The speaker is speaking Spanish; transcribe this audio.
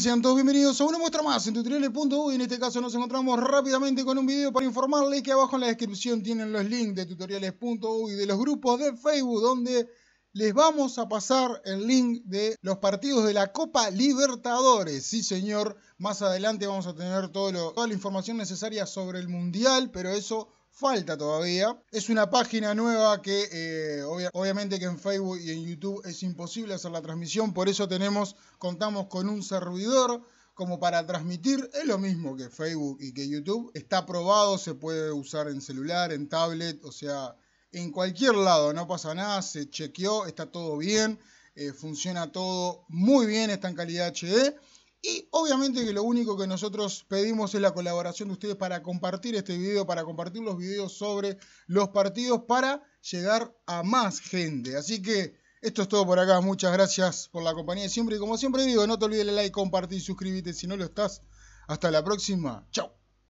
Sean todos bienvenidos a una muestra más en tutoriales.uy. En este caso nos encontramos rápidamente con un video para informarles que abajo en la descripción tienen los links de tutoriales.uy de los grupos de Facebook donde les vamos a pasar el link de los partidos de la Copa Libertadores. Sí, señor, más adelante vamos a tener toda la información necesaria sobre el Mundial, pero eso falta todavía. Es una página nueva que eh, obviamente que en Facebook y en YouTube es imposible hacer la transmisión, por eso tenemos, contamos con un servidor como para transmitir, es lo mismo que Facebook y que YouTube, está probado, se puede usar en celular, en tablet, o sea, en cualquier lado, no pasa nada, se chequeó, está todo bien, eh, funciona todo muy bien, está en calidad HD y obviamente que lo único que nosotros pedimos es la colaboración de ustedes para compartir este video, para compartir los videos sobre los partidos, para llegar a más gente. Así que esto es todo por acá. Muchas gracias por la compañía de siempre. Y como siempre digo, no te olvides de like, compartir, y suscribirte si no lo estás. Hasta la próxima. Chao.